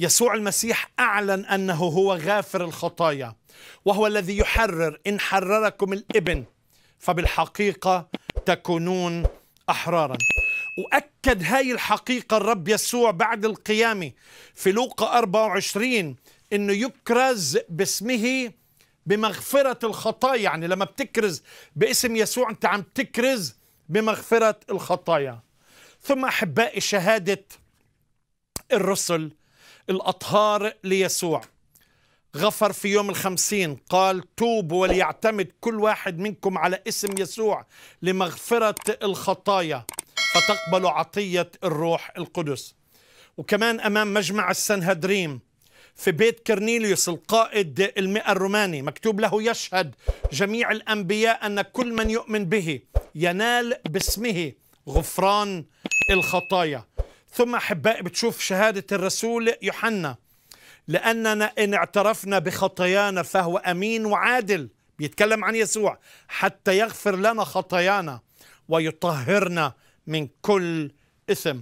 يسوع المسيح أعلن أنه هو غافر الخطايا وهو الذي يحرر إن حرركم الإبن فبالحقيقة تكونون أحرارا وأكد هاي الحقيقة الرب يسوع بعد القيامة في لوقا 24 أنه يكرز باسمه بمغفرة الخطايا يعني لما بتكرز باسم يسوع أنت عم تكرز بمغفرة الخطايا ثم أحبائي شهادة الرسل الأطهار ليسوع غفر في يوم الخمسين قال توبوا وليعتمد كل واحد منكم على اسم يسوع لمغفرة الخطايا فتقبل عطية الروح القدس وكمان أمام مجمع السنهدريم في بيت كرنيليوس القائد المئة الروماني مكتوب له يشهد جميع الأنبياء أن كل من يؤمن به ينال باسمه غفران الخطايا ثم أحبائي بتشوف شهادة الرسول يوحنا لأننا إن اعترفنا بخطايانا فهو أمين وعادل بيتكلم عن يسوع حتى يغفر لنا خطايانا ويطهرنا من كل إثم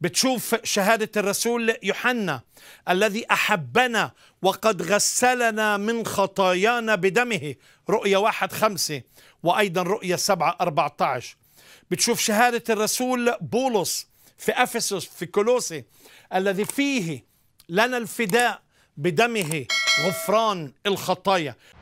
بتشوف شهادة الرسول يوحنا الذي أحبنا وقد غسلنا من خطايانا بدمه رؤية واحد خمسة وأيضا رؤية سبعة أربعة عشر بتشوف شهادة الرسول بولس في أفسس في كولوسي الذي فيه لنا الفداء بدمه غفران الخطايا